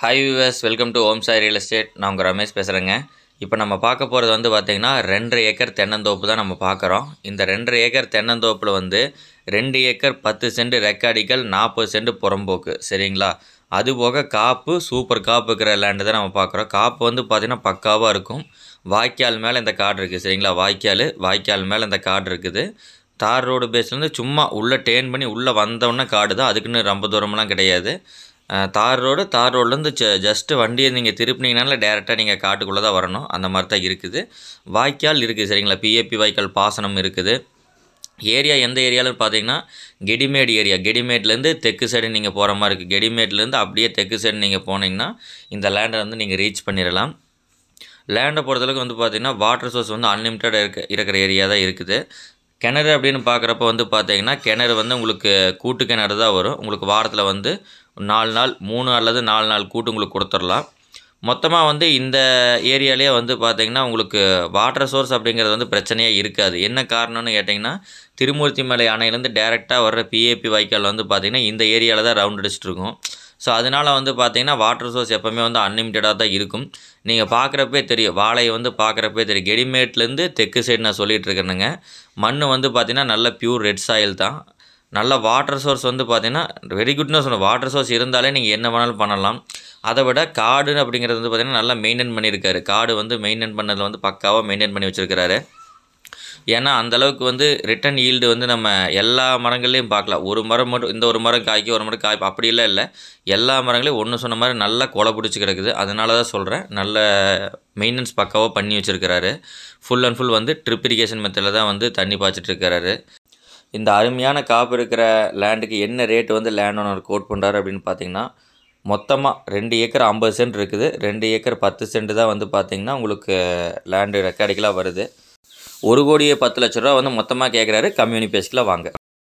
hi viewers welcome to Om Sai real estate நான் உங்கள் ரமேஷ் பேசுகிறேங்க இப்போ நம்ம பார்க்க போகிறது வந்து பார்த்திங்கன்னா ரெண்டரை ஏக்கர் தென்னந்தோப்பு தான் நம்ம பார்க்குறோம் இந்த ரெண்டரை ஏக்கர் தென்னந்தோப்பில் வந்து ரெண்டு ஏக்கர் பத்து சென்ட் ரெக்காடிகள் நாற்பது சென்ட் புறம்போக்கு சரிங்களா அதுபோக காப்பு சூப்பர் காப்பு இருக்கிற லேண்டு தான் நம்ம பார்க்குறோம் காப்பு வந்து பார்த்திங்கன்னா பக்காவாக இருக்கும் வாய்க்கால் மேலே இந்த காடு இருக்குது சரிங்களா வாய்க்கால் வாய்க்கால் மேலே இந்த காடு இருக்குது தார் ரோடு பேஸ்லேருந்து சும்மா உள்ளே டேர்ன் பண்ணி உள்ளே வந்தோடனே காடு தான் அதுக்குன்னு ரொம்ப தூரம்லாம் கிடையாது தார் ரோடு தார் ரோட்லேருந்து ஜ ஜஸ்ட்டு வண்டியை நீங்கள் திருப்பினீங்கனால டேரெக்டாக நீங்கள் காட்டுக்குள்ளே தான் வரணும் அந்த மாதிரி தான் இருக்குது வாய்க்கால் இருக்குது சரிங்களா பிஏபி வாய்க்கால் பாசனம் இருக்குது ஏரியா எந்த ஏரியாவில் பார்த்தீங்கன்னா கெடிமேடு ஏரியா கெடிமேட்லேருந்து தெற்கு சைடு நீங்கள் போகிற மாதிரி இருக்குது கெடிமேட்லேருந்து அப்படியே தெற்கு சைடு நீங்கள் போனீங்கன்னா இந்த லேண்டை வந்து நீங்கள் ரீச் பண்ணிடலாம் லேண்டை பொறுத்தளவுக்கு வந்து பார்த்திங்கன்னா வாட்டர் சோர்ஸ் வந்து அன்லிமிட்டடாக இருக்க இருக்கிற ஏரியா தான் இருக்குது கிணறு அப்படின்னு பார்க்குறப்ப வந்து பார்த்தீங்கன்னா கிணறு வந்து உங்களுக்கு கூட்டு கிணறு தான் வரும் உங்களுக்கு வாரத்தில் வந்து நாலு நாள் மூணு அல்லது நாலு நாள் கூட்டு உங்களுக்கு கொடுத்துடலாம் மொத்தமாக வந்து இந்த ஏரியாலேயே வந்து பார்த்திங்கன்னா உங்களுக்கு வாட்டர் சோர்ஸ் அப்படிங்கிறது வந்து பிரச்சனையே இருக்காது என்ன காரணம்னு கேட்டிங்கன்னா திருமூர்த்தி மலை அணையிலேருந்து டேரெக்டாக வர்ற பிஏபி வாய்க்கால் வந்து பார்த்திங்கன்னா இந்த ஏரியாவில் தான் ரவுண்ட் அடிச்சுட்டு இருக்கும் ஸோ அதனால் வந்து பார்த்திங்கன்னா வாட்டர் சோர்ஸ் எப்போவுமே வந்து அன்லிமிட்டடாக தான் இருக்கும் நீங்கள் பார்க்குறப்பே தெரியும் வாழையை வந்து பார்க்குறப்பே தெரியும் கெடிமேட்லேருந்து தெற்கு சைடு நான் சொல்லிகிட்டு இருக்கிறேனுங்க மண் வந்து பார்த்திங்கன்னா நல்ல ப்யூர் ரெட் சாயில் தான் நல்ல வாட்டர் சோர்ஸ் வந்து பார்த்திங்கன்னா வெரி குட்னு சொன்ன வாட்டர் சோர்ஸ் இருந்தாலே நீங்கள் என்ன வேணாலும் பண்ணலாம் அதை விட காடு அப்படிங்கிறது வந்து பார்த்திங்கன்னா நல்லா மெயின்டைன் பண்ணியிருக்காரு காடு வந்து மெயின்டைன் பண்ணதில் வந்து பக்காவாக மெயின்டைன் பண்ணி வச்சுருக்கிறாரு ஏன்னா அந்தளவுக்கு வந்து ரிட்டன் ஈல்டு வந்து நம்ம எல்லா மரங்கள்லேயும் பார்க்கலாம் ஒரு மரம் மட்டும் இந்த ஒரு மரம் காய்க்கு ஒரு மரம் காய்ப்பு அப்படிலாம் இல்லை எல்லா மரங்களையும் ஒன்று சொன்ன மாதிரி நல்லா கொலை பிடிச்சி கிடக்குது அதனால தான் சொல்கிறேன் நல்ல மெயின்டெனன்ஸ் பக்காவாக பண்ணி வச்சுருக்கிறாரு ஃபுல் அண்ட் ஃபுல் வந்து ட்ரிப் இரிகேஷன் மெத்தடில் தான் வந்து தண்ணி பாய்ச்சிட்டு இருக்கிறாரு இந்த அருமையான காப்பு இருக்கிற லேண்டுக்கு என்ன ரேட் வந்து லேண்ட் ஓனர் கோட் பண்ணுறாரு அப்படின்னு பார்த்தீங்கன்னா மொத்தமாக ரெண்டு ஏக்கர் ஐம்பது சென்ட் இருக்குது ரெண்டு ஏக்கர் பத்து சென்ட் தான் வந்து பார்த்திங்கன்னா உங்களுக்கு லேண்டு ரெக்கார்டிக்கலாக வருது ஒரு கோடியே பத்து லட்ச ரூபா வந்து மொத்தமாக கேட்குறாரு கம்யூனி பேஸ்க்கெலாம் வாங்க